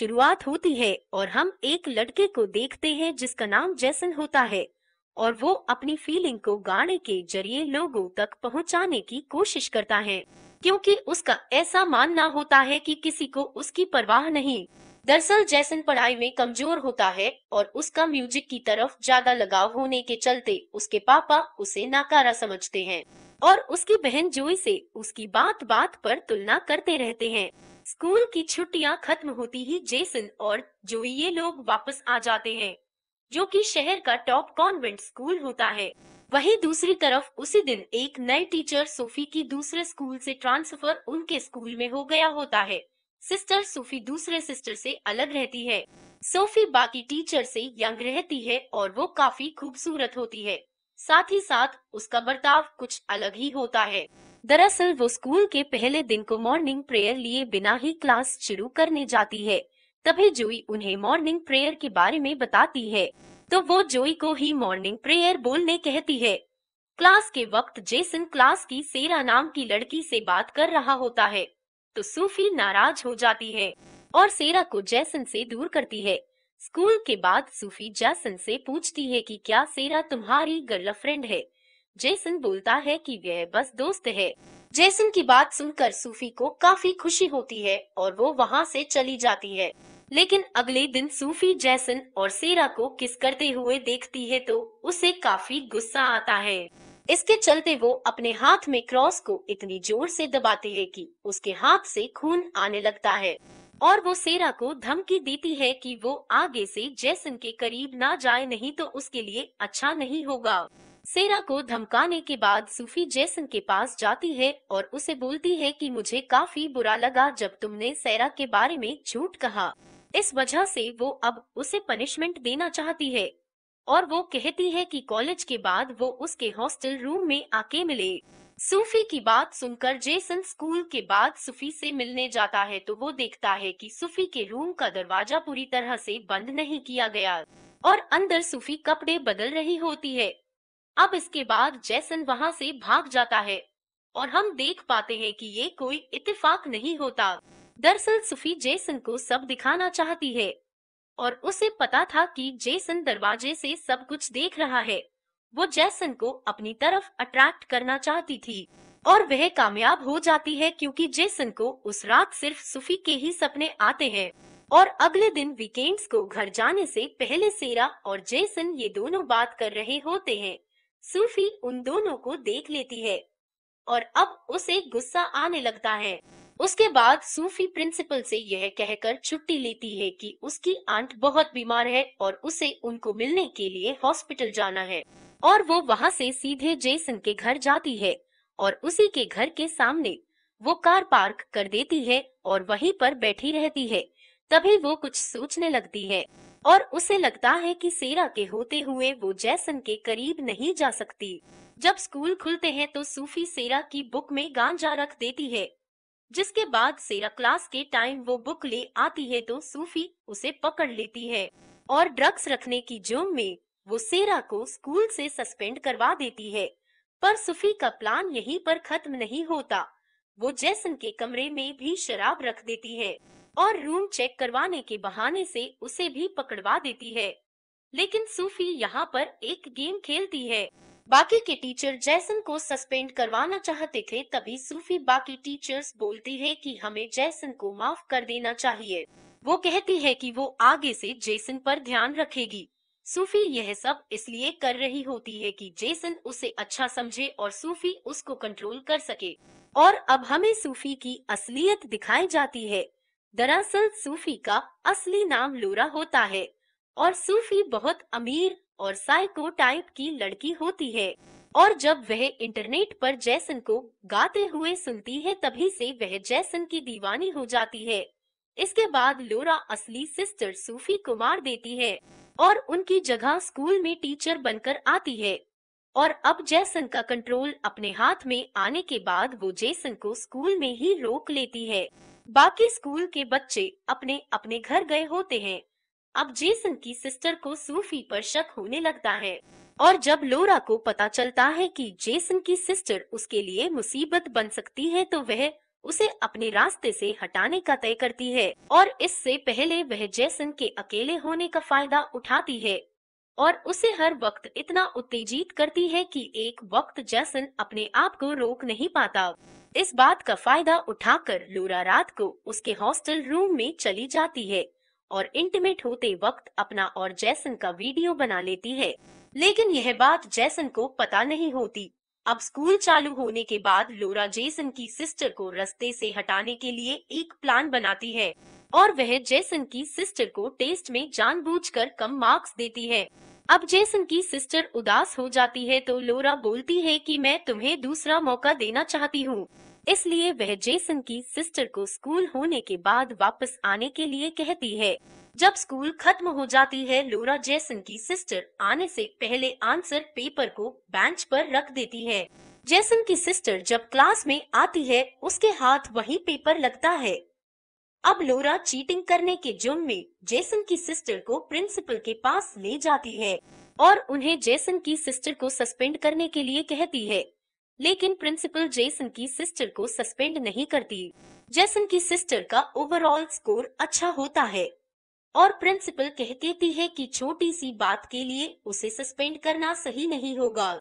शुरुआत होती है और हम एक लड़के को देखते हैं जिसका नाम जैसन होता है और वो अपनी फीलिंग को गाने के जरिए लोगों तक पहुंचाने की कोशिश करता है क्योंकि उसका ऐसा मानना होता है कि किसी को उसकी परवाह नहीं दरअसल जैसन पढ़ाई में कमजोर होता है और उसका म्यूजिक की तरफ ज्यादा लगाव होने के चलते उसके पापा उसे नाकारा समझते हैं और उसकी बहन जोई से उसकी बात बात पर तुलना करते रहते हैं स्कूल की छुट्टियां खत्म होती ही जेसन और जो ये लोग वापस आ जाते हैं जो कि शहर का टॉप कॉन्वेंट स्कूल होता है वहीं दूसरी तरफ उसी दिन एक नए टीचर सोफी की दूसरे स्कूल से ट्रांसफर उनके स्कूल में हो गया होता है सिस्टर सोफी दूसरे सिस्टर से अलग रहती है सोफी बाकी टीचर से यंग रहती है और वो काफी खूबसूरत होती है साथ ही साथ उसका बर्ताव कुछ अलग ही होता है दरअसल वो स्कूल के पहले दिन को मॉर्निंग प्रेयर लिए बिना ही क्लास शुरू करने जाती है तभी जोई उन्हें मॉर्निंग प्रेयर के बारे में बताती है तो वो जोई को ही मॉर्निंग प्रेयर बोलने कहती है क्लास के वक्त जेसन क्लास की सेरा नाम की लड़की से बात कर रहा होता है तो सूफी नाराज हो जाती है और सेरा को जैसन से दूर करती है स्कूल के बाद सूफी जैसन से पूछती है कि क्या सेरा तुम्हारी गर्लफ्रेंड है जेसन बोलता है कि वह बस दोस्त है जेसन की बात सुनकर सूफी को काफी खुशी होती है और वो वहाँ से चली जाती है लेकिन अगले दिन सूफी जैसन और सेरा को किस करते हुए देखती है तो उसे काफी गुस्सा आता है इसके चलते वो अपने हाथ में क्रॉस को इतनी जोर से दबाती है कि उसके हाथ से खून आने लगता है और वो सेरा को धमकी देती है कि वो आगे से जैसन के करीब ना जाए नहीं तो उसके लिए अच्छा नहीं होगा सेरा को धमकाने के बाद सूफी जैसन के पास जाती है और उसे बोलती है कि मुझे काफी बुरा लगा जब तुमने सेरा के बारे में झूठ कहा इस वजह से वो अब उसे पनिशमेंट देना चाहती है और वो कहती है कि कॉलेज के बाद वो उसके हॉस्टल रूम में आके मिले सूफी की बात सुनकर जेसन स्कूल के बाद सूफी से मिलने जाता है तो वो देखता है कि सूफी के रूम का दरवाजा पूरी तरह से बंद नहीं किया गया और अंदर सूफी कपड़े बदल रही होती है अब इसके बाद जैसन वहाँ से भाग जाता है और हम देख पाते हैं कि ये कोई इतफाक नहीं होता दरअसल सुफी जैसन को सब दिखाना चाहती है और उसे पता था कि जैसन दरवाजे से सब कुछ देख रहा है वो जैसन को अपनी तरफ अट्रैक्ट करना चाहती थी और वह कामयाब हो जाती है क्योंकि जैसन को उस रात सिर्फ सुफी के ही सपने आते हैं और अगले दिन वीकेंड्स को घर जाने से पहले सेरा और जैसन ये दोनों बात कर रहे होते हैं सूफी उन दोनों को देख लेती है और अब उसे गुस्सा आने लगता है उसके बाद सूफी प्रिंसिपल से यह कहकर छुट्टी लेती है कि उसकी आंट बहुत बीमार है और उसे उनको मिलने के लिए हॉस्पिटल जाना है और वो वहाँ से सीधे जेसन के घर जाती है और उसी के घर के सामने वो कार पार्क कर देती है और वहीं पर बैठी रहती है तभी वो कुछ सोचने लगती है और उसे लगता है कि सेरा के होते हुए वो जैसन के करीब नहीं जा सकती जब स्कूल खुलते हैं तो सूफी सेरा की बुक में गांजा रख देती है जिसके बाद सेरा क्लास के टाइम वो बुक ले आती है तो सूफी उसे पकड़ लेती है और ड्रग्स रखने की जुर्म में वो सेरा को स्कूल से सस्पेंड करवा देती है पर सूफी का प्लान यहीं पर खत्म नहीं होता वो जैसन के कमरे में भी शराब रख देती है और रूम चेक करवाने के बहाने से उसे भी पकड़वा देती है लेकिन सूफी यहाँ पर एक गेम खेलती है बाकी के टीचर जैसन को सस्पेंड करवाना चाहते थे तभी सूफी बाकी टीचर्स बोलती है कि हमें जैसन को माफ कर देना चाहिए वो कहती है कि वो आगे से जैसन पर ध्यान रखेगी सूफी यह सब इसलिए कर रही होती है कि जैसन उसे अच्छा समझे और सूफी उसको कंट्रोल कर सके और अब हमें सूफी की असलियत दिखाई जाती है दरअसल सूफी का असली नाम लूरा होता है और सूफी बहुत अमीर और साइको टाइप की लड़की होती है और जब वह इंटरनेट पर जैसन को गाते हुए सुनती है तभी से वह जैसन की दीवानी हो जाती है इसके बाद लोरा असली सिस्टर सूफी को मार देती है और उनकी जगह स्कूल में टीचर बनकर आती है और अब जैसन का कंट्रोल अपने हाथ में आने के बाद वो जैसन को स्कूल में ही रोक लेती है बाकी स्कूल के बच्चे अपने अपने घर गए होते हैं अब जेसन की सिस्टर को सूफी पर शक होने लगता है और जब लोरा को पता चलता है कि जेसन की सिस्टर उसके लिए मुसीबत बन सकती है तो वह उसे अपने रास्ते से हटाने का तय करती है और इससे पहले वह जेसन के अकेले होने का फायदा उठाती है और उसे हर वक्त इतना उत्तेजित करती है कि एक वक्त जैसन अपने आप को रोक नहीं पाता इस बात का फायदा उठाकर लूरा रात को उसके हॉस्टल रूम में चली जाती है और इंटीमेट होते वक्त अपना और जैसन का वीडियो बना लेती है लेकिन यह बात जैसन को पता नहीं होती अब स्कूल चालू होने के बाद लोरा जेसन की सिस्टर को रस्ते से हटाने के लिए एक प्लान बनाती है और वह जेसन की सिस्टर को टेस्ट में जानबूझकर कम मार्क्स देती है अब जेसन की सिस्टर उदास हो जाती है तो लोरा बोलती है कि मैं तुम्हें दूसरा मौका देना चाहती हूँ इसलिए वह जेसन की सिस्टर को स्कूल होने के बाद वापस आने के लिए कहती है जब स्कूल खत्म हो जाती है लोरा जेसन की सिस्टर आने से पहले आंसर पेपर को बेंच पर रख देती है जेसन की सिस्टर जब क्लास में आती है उसके हाथ वही पेपर लगता है अब लोरा चीटिंग करने के जुर्म में जेसन की सिस्टर को प्रिंसिपल के पास ले जाती है और उन्हें जेसन की सिस्टर को सस्पेंड करने के लिए कहती है लेकिन प्रिंसिपल जेसन की सिस्टर को सस्पेंड नहीं करती जेसन की सिस्टर का ओवरऑल स्कोर अच्छा होता है और प्रिंसिपल कहती है कि छोटी सी बात के लिए उसे सस्पेंड करना सही नहीं होगा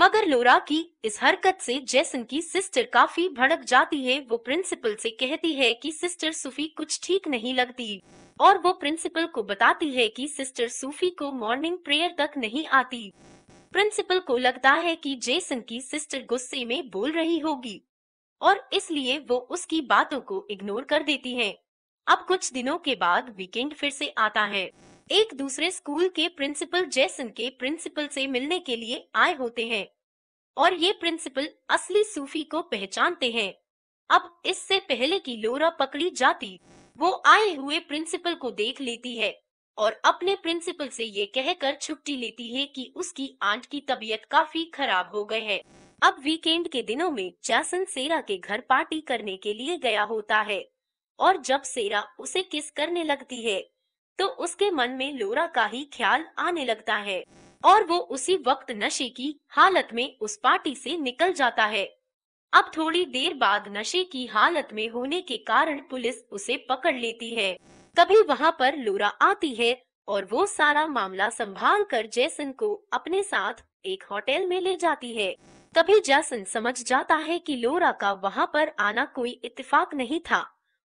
मगर लोरा की इस हरकत से जैसन की सिस्टर काफी भड़क जाती है वो प्रिंसिपल से कहती है कि सिस्टर सूफी कुछ ठीक नहीं लगती और वो प्रिंसिपल को बताती है कि सिस्टर सूफी को मॉर्निंग प्रेयर तक नहीं आती प्रिंसिपल को लगता है कि जैसन की सिस्टर गुस्से में बोल रही होगी और इसलिए वो उसकी बातों को इग्नोर कर देती है अब कुछ दिनों के बाद वीकेंड फिर से आता है एक दूसरे स्कूल के प्रिंसिपल जैसन के प्रिंसिपल से मिलने के लिए आए होते हैं और ये प्रिंसिपल असली सूफी को पहचानते हैं अब इससे पहले की लोरा पकड़ी जाती वो आए हुए प्रिंसिपल को देख लेती है और अपने प्रिंसिपल से ये कहकर छुट्टी लेती है कि उसकी आंट की तबीयत काफी खराब हो गए है अब वीकेंड के दिनों में जैसन सेरा के घर पार्टी करने के लिए गया होता है और जब सेरा उसे किस करने लगती है तो उसके मन में लोरा का ही ख्याल आने लगता है और वो उसी वक्त नशे की हालत में उस पार्टी से निकल जाता है अब थोड़ी देर बाद नशे की हालत में होने के कारण पुलिस उसे पकड़ लेती है तभी वहाँ पर लोरा आती है और वो सारा मामला संभाल कर जैसन को अपने साथ एक होटल में ले जाती है तभी जैसन समझ जाता है कि लोरा का वहाँ पर आना कोई इत्तेफाक नहीं था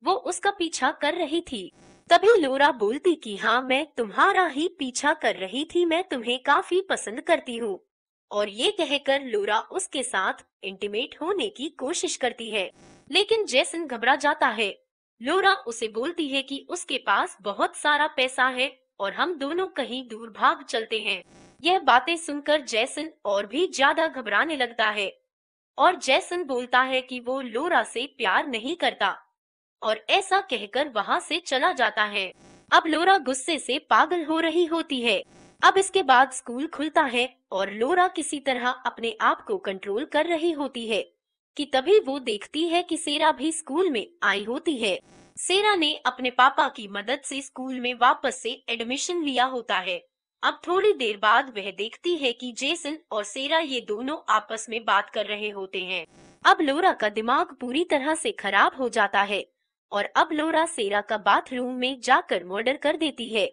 वो उसका पीछा कर रही थी तभी लोरा बोलती कि हाँ मैं तुम्हारा ही पीछा कर रही थी मैं तुम्हें काफी पसंद करती हूँ और ये कहकर लोरा उसके साथ इंटीमेट होने की कोशिश करती है लेकिन जैसन घबरा जाता है लोरा उसे बोलती है कि उसके पास बहुत सारा पैसा है और हम दोनों कहीं दूर भाग चलते हैं यह बातें सुनकर जैसन और भी ज्यादा घबराने लगता है और जैसन बोलता है कि वो लोरा से प्यार नहीं करता और ऐसा कहकर वहाँ से चला जाता है अब लोरा गुस्से से पागल हो रही होती है अब इसके बाद स्कूल खुलता है और लोरा किसी तरह अपने आप को कंट्रोल कर रही होती है कि तभी वो देखती है कि सेरा भी स्कूल में आई होती है सेरा ने अपने पापा की मदद से स्कूल में वापस से एडमिशन लिया होता है अब थोड़ी देर बाद वह देखती है कि जेसन और सेरा ये दोनों आपस में बात कर रहे होते हैं अब लोरा का दिमाग पूरी तरह से खराब हो जाता है और अब लोरा सेरा का बाथरूम में जाकर मर्डर कर देती है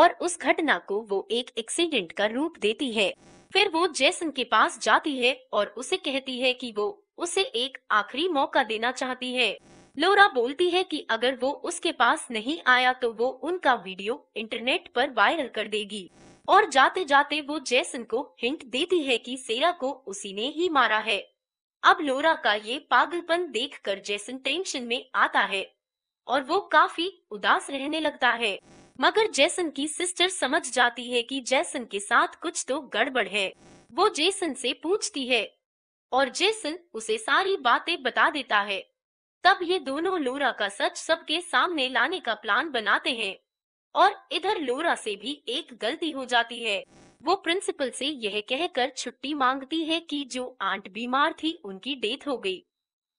और उस घटना को वो एक एक्सीडेंट का रूप देती है फिर वो जेसन के पास जाती है और उसे कहती है कि वो उसे एक आखिरी मौका देना चाहती है लोरा बोलती है कि अगर वो उसके पास नहीं आया तो वो उनका वीडियो इंटरनेट पर वायरल कर देगी और जाते जाते वो जेसन को हिंट देती है कि सेरा को उसी ने ही मारा है अब लोरा का ये पागलपन देखकर जेसन टेंशन में आता है और वो काफी उदास रहने लगता है मगर जैसन की सिस्टर समझ जाती है कि जैसन के साथ कुछ तो गड़बड़ है वो जेसन से पूछती है और जेसन उसे सारी बातें बता देता है तब ये दोनों लोरा का सच सबके सामने लाने का प्लान बनाते हैं और इधर लोरा से भी एक गलती हो जाती है वो प्रिंसिपल से यह कहकर छुट्टी मांगती है कि जो आंट बीमार थी उनकी डेथ हो गई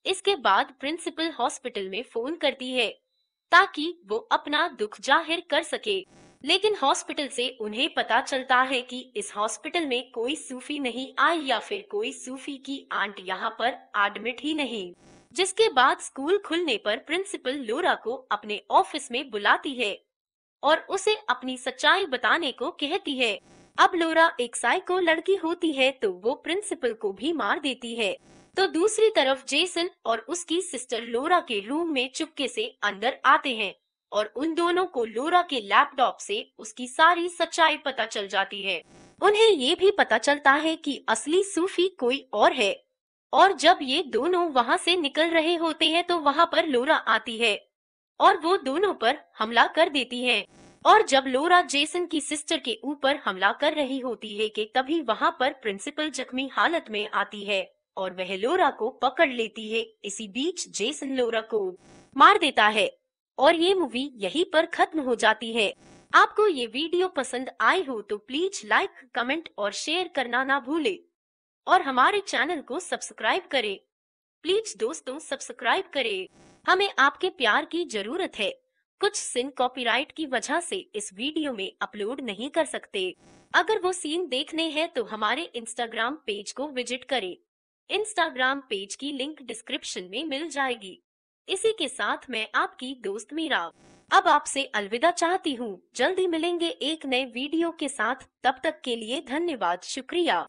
इसके बाद प्रिंसिपल हॉस्पिटल में फोन करती है ताकि वो अपना दुख जाहिर कर सके लेकिन हॉस्पिटल से उन्हें पता चलता है कि इस हॉस्पिटल में कोई सूफी नहीं आई या फिर कोई सूफी की आंट यहाँ पर एडमिट ही नहीं जिसके बाद स्कूल खुलने पर प्रिंसिपल लोरा को अपने ऑफिस में बुलाती है और उसे अपनी सच्चाई बताने को कहती है अब लोरा एक साइको लड़की होती है तो वो प्रिंसिपल को भी मार देती है तो दूसरी तरफ जेसन और उसकी सिस्टर लोरा के रूम में चुपके से अंदर आते हैं और उन दोनों को लोरा के लैपटॉप से उसकी सारी सच्चाई पता चल जाती है उन्हें ये भी पता चलता है कि असली सूफी कोई और है और जब ये दोनों वहाँ से निकल रहे होते हैं तो वहाँ पर लोरा आती है और वो दोनों पर हमला कर देती है और जब लोरा जेसन की सिस्टर के ऊपर हमला कर रही होती है कि तभी वहाँ पर प्रिंसिपल जख्मी हालत में आती है और वह लोरा को पकड़ लेती है इसी बीच जेसन लोरा को मार देता है और ये मूवी यहीं पर खत्म हो जाती है आपको ये वीडियो पसंद आई हो तो प्लीज लाइक कमेंट और शेयर करना ना भूले और हमारे चैनल को सब्सक्राइब करें प्लीज दोस्तों सब्सक्राइब करें हमें आपके प्यार की जरूरत है कुछ सीन कॉपीराइट की वजह से इस वीडियो में अपलोड नहीं कर सकते अगर वो सीन देखने हैं तो हमारे इंस्टाग्राम पेज को विजिट करें इंस्टाग्राम पेज की लिंक डिस्क्रिप्शन में मिल जाएगी इसी के साथ मैं आपकी दोस्त मीरा अब आपसे अलविदा चाहती हूँ जल्दी मिलेंगे एक नए वीडियो के साथ तब तक के लिए धन्यवाद शुक्रिया